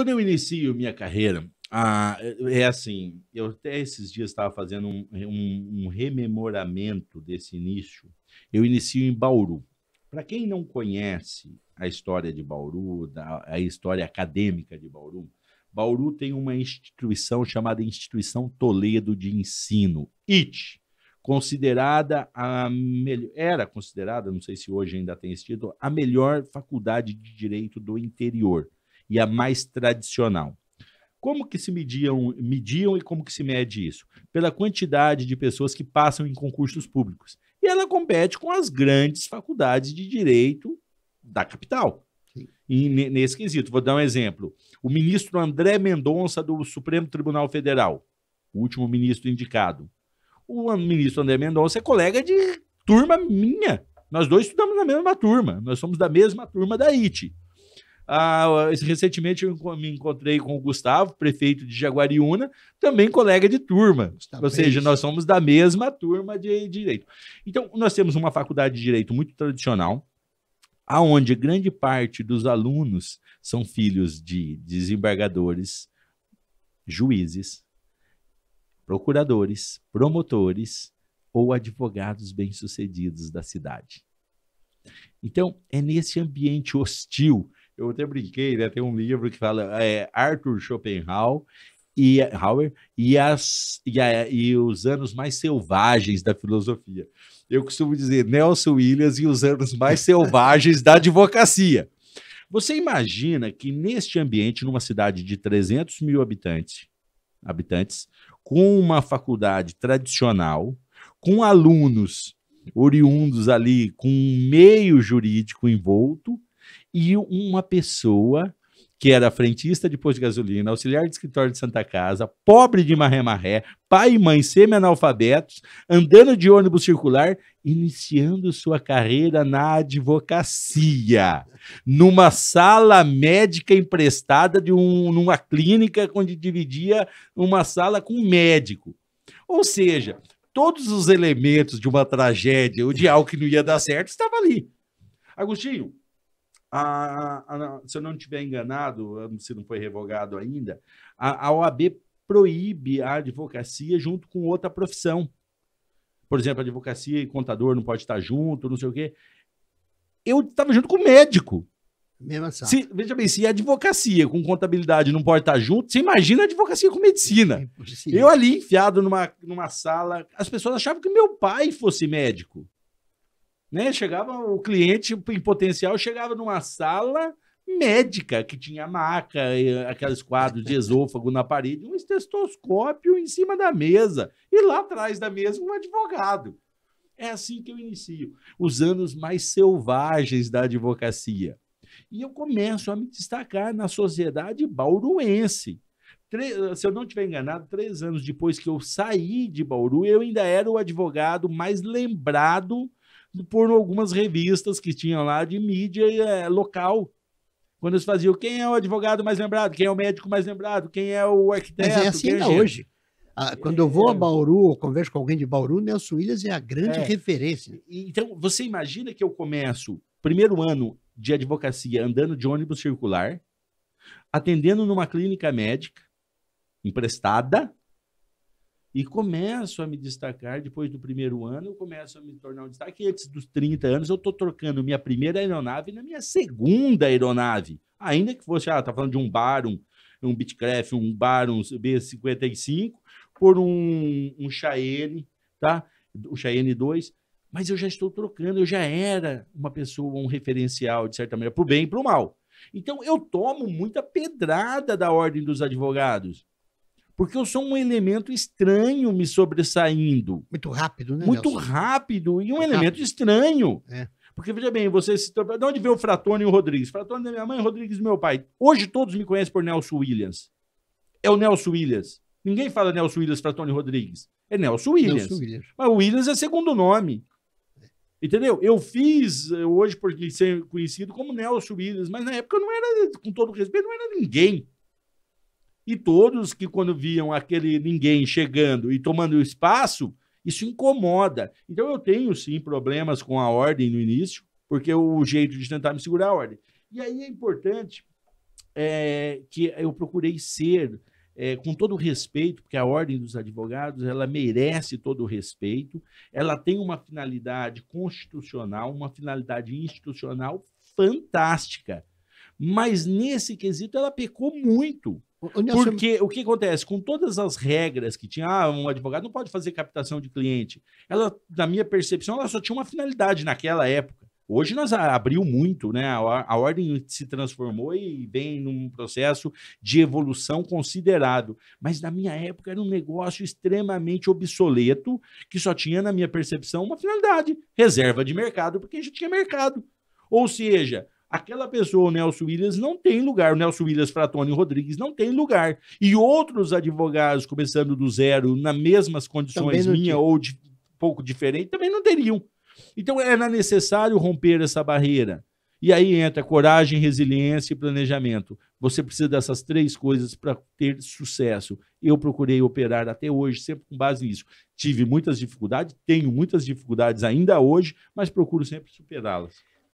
Quando eu inicio minha carreira, ah, é assim, eu até esses dias estava fazendo um, um, um, rememoramento desse início. Eu inicio em Bauru. Para quem não conhece a história de Bauru, da, a história acadêmica de Bauru, Bauru tem uma instituição chamada Instituição Toledo de Ensino, IT, considerada a melhor, era considerada, não sei se hoje ainda tem esse título, a melhor faculdade de direito do interior e a mais tradicional. Como que se mediam, mediam e como que se mede isso? Pela quantidade de pessoas que passam em concursos públicos. E ela compete com as grandes faculdades de direito da capital. E nesse quesito, vou dar um exemplo. O ministro André Mendonça do Supremo Tribunal Federal, o último ministro indicado. O ministro André Mendonça é colega de turma minha. Nós dois estudamos na mesma turma, nós somos da mesma turma da IT. Ah, recentemente eu me encontrei com o Gustavo, prefeito de Jaguariúna, também colega de turma. Gustavo Ou seja, nós somos da mesma turma de direito. Então, nós temos uma faculdade de direito muito tradicional, aonde grande parte dos alunos são filhos de desembargadores, juízes, procuradores, promotores ou advogados bem-sucedidos da cidade. Então, é nesse ambiente hostil eu até brinquei, né? Tem um livro que fala é, Arthur Schopenhauer e e, as, e, a, e os anos mais selvagens da filosofia. Eu costumo dizer Nelson Williams e os anos mais selvagens da advocacia. Você imagina que neste ambiente, numa cidade de 300 mil habitantes, habitantes com uma faculdade tradicional, com alunos oriundos ali com um meio jurídico envolto, e uma pessoa que era frentista de posto de gasolina, auxiliar de escritório de Santa Casa, pobre de marré-marré, pai e mãe semi-analfabetos, andando de ônibus circular, iniciando sua carreira na advocacia, numa sala médica emprestada de um, numa clínica onde dividia uma sala com um médico. Ou seja, todos os elementos de uma tragédia ou de algo que não ia dar certo estava ali. Agostinho, a, a, se eu não estiver enganado, se não foi revogado ainda, a, a OAB proíbe a advocacia junto com outra profissão. Por exemplo, advocacia e contador não pode estar junto, não sei o quê. Eu estava junto com o médico. Mesma assim. se, veja bem, se advocacia com contabilidade não pode estar junto, você imagina advocacia com medicina. É eu ali, enfiado numa, numa sala, as pessoas achavam que meu pai fosse médico. Né? Chegava o cliente em potencial, chegava numa sala médica que tinha maca, aqueles quadros de esôfago na parede, um estetoscópio em cima da mesa e lá atrás da mesa um advogado. É assim que eu inicio os anos mais selvagens da advocacia. E eu começo a me destacar na sociedade bauruense. se eu não estiver enganado, três anos depois que eu saí de Bauru, eu ainda era o advogado mais lembrado por algumas revistas que tinham lá de mídia é, local. Quando eles faziam quem é o advogado mais lembrado, quem é o médico mais lembrado, quem é o arquiteto. Mas é assim é ainda é hoje. Ah, quando eu vou a é. Bauru, ou converso com alguém de Bauru, Nelson Williams é a grande é. referência. Então, você imagina que eu começo primeiro ano de advocacia andando de ônibus circular, atendendo numa clínica médica emprestada, e começo a me destacar, depois do primeiro ano, eu começo a me tornar um destaque. E antes dos 30 anos, eu estou trocando minha primeira aeronave na minha segunda aeronave. Ainda que fosse, ah, tá falando de um Baron, um, Bitcraft, um Baron B55, por um, um Chaene, tá? O Chaene 2. Mas eu já estou trocando, eu já era uma pessoa, um referencial, de certa maneira, para o bem e para o mal. Então, eu tomo muita pedrada da ordem dos advogados porque eu sou um elemento estranho me sobressaindo. Muito rápido, né? Muito Nelson? rápido e um Muito elemento rápido. estranho. É. Porque, veja bem, você citou. De onde veio o Fratone e o Rodrigues? Fratone da é minha mãe, Rodrigues do meu pai. Hoje todos me conhecem por Nelson Williams. É o Nelson Williams. Ninguém fala Nelson Williams, Fratone Rodrigues. É Nelson Williams. Nelson Williams. Mas o Williams é segundo nome. Entendeu? Eu fiz eh, hoje por ser conhecido como Nelson Williams, mas na época eu não era, com todo respeito, não era ninguém. E todos que, quando viam aquele ninguém chegando e tomando espaço, isso incomoda. Então eu tenho sim problemas com a ordem no início, porque o jeito de tentar me segurar a ordem. E aí é importante é, que eu procurei ser, é, com todo respeito, porque a ordem dos advogados ela merece todo o respeito, ela tem uma finalidade constitucional, uma finalidade institucional fantástica. Mas nesse quesito ela pecou muito, porque o que acontece? Com todas as regras que tinha, ah, um advogado não pode fazer captação de cliente. Ela, na minha percepção, ela só tinha uma finalidade naquela época. Hoje nós abriu muito, né? A, ordem se transformou e vem num processo de evolução considerado. Mas na minha época era um negócio extremamente obsoleto que só tinha, na minha percepção, uma finalidade: reserva de mercado, porque a gente tinha mercado. Ou seja, Aquela pessoa, o Nelson Williams, não tem lugar. O Nelson Williams para Tony Rodrigues não tem lugar. E outros advogados começando do zero, nas mesmas condições minha tinha. ou de pouco diferente, também não teriam. Então era é necessário romper essa barreira. E aí entra coragem, resiliência e planejamento. Você precisa dessas três coisas para ter sucesso. Eu procurei operar até hoje, sempre com base nisso. Tive muitas dificuldades, tenho muitas dificuldades ainda hoje, mas procuro sempre superá-las.